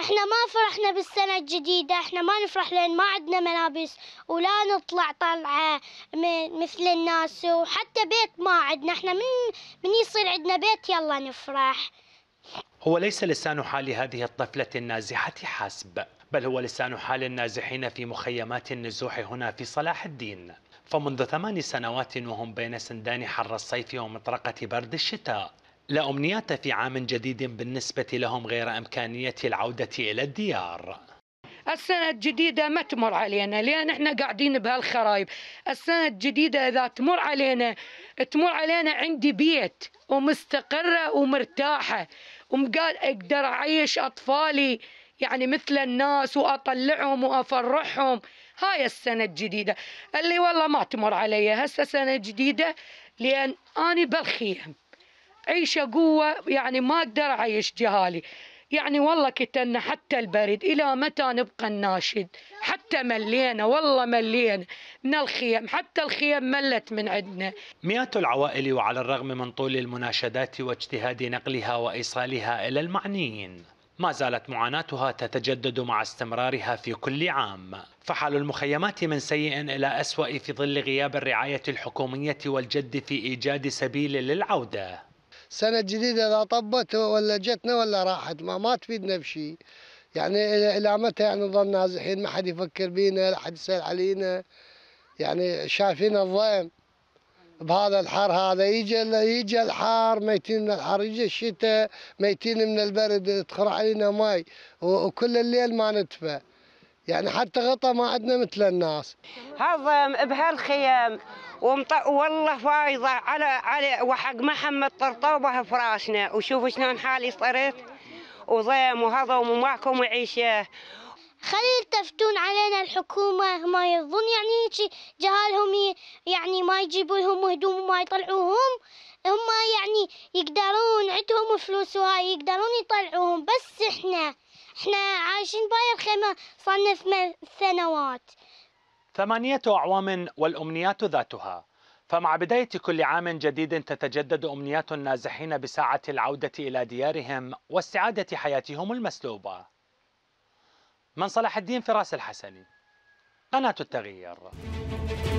احنا ما فرحنا بالسنة الجديدة احنا ما نفرح لأن ما عندنا ملابس ولا نطلع طلعة مثل الناس وحتى بيت ما عندنا احنا من, من يصير عندنا بيت يلا نفرح هو ليس لسان حال هذه الطفلة النازحة حسب بل هو لسان حال النازحين في مخيمات النزوح هنا في صلاح الدين فمنذ ثمان سنوات وهم بين سندان حر الصيف ومطرقة برد الشتاء لا أمنيات في عام جديد بالنسبة لهم غير إمكانية العودة إلى الديار السنة الجديدة ما تمر علينا لأن احنا قاعدين بهالخرايب السنة الجديدة إذا تمر علينا تمر علينا عندي بيت ومستقرة ومرتاحة ومقال أقدر أعيش أطفالي يعني مثل الناس وأطلعهم وأفرحهم هاي السنة الجديدة اللي والله ما تمر علي هسه سنة جديدة لأن أني بالخيم عيشة قوة يعني ما أقدر أعيش جهالي يعني والله كتلنا حتى البرد إلى متى نبقى الناشد حتى ملينا والله ملينا من الخيم حتى الخيم ملت من عندنا مئات العوائل وعلى الرغم من طول المناشدات واجتهاد نقلها وإيصالها إلى المعنيين ما زالت معاناتها تتجدد مع استمرارها في كل عام فحال المخيمات من سيء إلى أسوأ في ظل غياب الرعاية الحكومية والجد في إيجاد سبيل للعودة سنة جديدة إذا طبت ولا جتنا ولا راحت ما, ما تفيدنا بشيء يعني إلى متى يعني نظل نازحين ما حد يفكر بينا لا حد يسأل علينا يعني شايفين الضيم بهذا الحر هذا يجي يجي الحار ميتين من الحر يجي الشتاء ميتين من البرد تخر علينا ماي وكل الليل ما ندفى يعني حتى غطا ما عندنا مثل الناس هذا بهالخيام ومط... والله فايضة على على وحق محمد طرطوبة في راسنا وشوف شلون حالي صرت وضيم وهضم وماكم وعيشه خلي يلتفتون علينا الحكومة ما يظن يعني هيجي جهالهم يعني ما يجيبوا لهم هدوم وما يطلعوهم هم يعني يقدرون عندهم فلوس وهاي يقدرون يطلعوهم بس احنا احنا عايشين باي الخيمة صنف سنوات ثمانية أعوام والأمنيات ذاتها فمع بداية كل عام جديد تتجدد أمنيات النازحين بساعة العودة إلى ديارهم واستعادة حياتهم المسلوبة من صلاح الدين فراس الحسني قناة التغيير